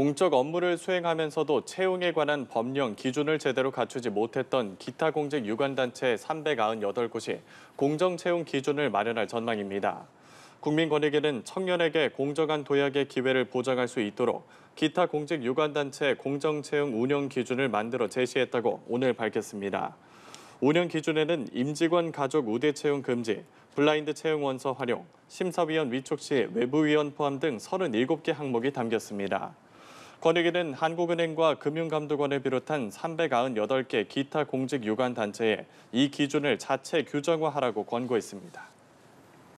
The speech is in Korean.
공적 업무를 수행하면서도 채용에 관한 법령 기준을 제대로 갖추지 못했던 기타 공직 유관단체 398곳이 공정 채용 기준을 마련할 전망입니다. 국민권익위는 청년에게 공정한 도약의 기회를 보장할 수 있도록 기타 공직 유관단체 공정 채용 운영 기준을 만들어 제시했다고 오늘 밝혔습니다. 운영 기준에는 임직원 가족 우대 채용 금지, 블라인드 채용 원서 활용, 심사위원 위촉 시 외부위원 포함 등 37개 항목이 담겼습니다. 권익위는 한국은행과 금융감독원을 비롯한 398개 기타 공직 유관 단체에 이 기준을 자체 규정화하라고 권고했습니다.